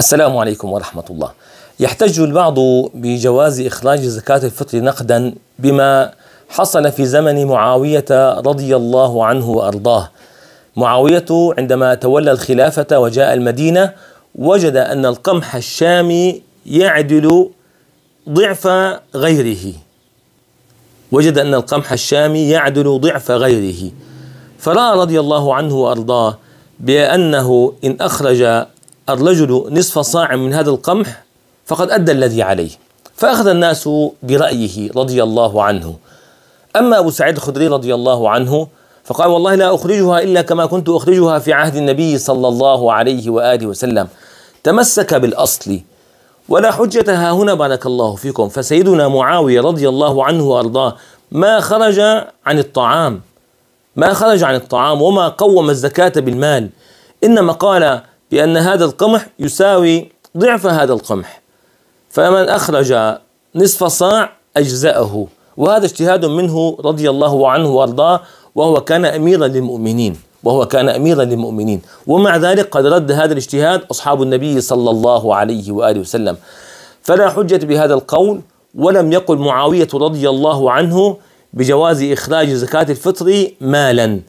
السلام عليكم ورحمة الله يحتج البعض بجواز إخراج زكاة الفطر نقدا بما حصل في زمن معاوية رضي الله عنه وأرضاه معاوية عندما تولى الخلافة وجاء المدينة وجد أن القمح الشامي يعدل ضعف غيره وجد أن القمح الشامي يعدل ضعف غيره فرأى رضي الله عنه وأرضاه بأنه إن أخرج الرجل نصف صاع من هذا القمح فقد أدى الذي عليه فأخذ الناس برأيه رضي الله عنه أما أبو سعيد الخدري رضي الله عنه فقال والله لا أخرجها إلا كما كنت أخرجها في عهد النبي صلى الله عليه وآله وسلم تمسك بالأصل ولا حجة ها هنا بارك الله فيكم فسيدنا معاوية رضي الله عنه وأرضاه ما خرج عن الطعام ما خرج عن الطعام وما قوم الزكاة بالمال إنما قال بأن هذا القمح يساوي ضعف هذا القمح فمن أخرج نصف صاع أجزأه وهذا اجتهاد منه رضي الله عنه وارضاه وهو كان أميرا للمؤمنين وهو كان أميرا للمؤمنين ومع ذلك قد رد هذا الاجتهاد أصحاب النبي صلى الله عليه وآله وسلم فلا حجة بهذا القول ولم يقل معاوية رضي الله عنه بجواز إخراج زكاة الفطر مالا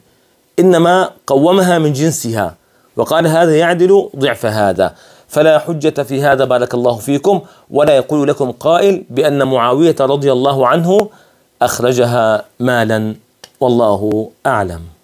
إنما قومها من جنسها وقال هذا يعدل ضعف هذا فلا حجة في هذا بارك الله فيكم ولا يقول لكم قائل بأن معاوية رضي الله عنه أخرجها مالا والله أعلم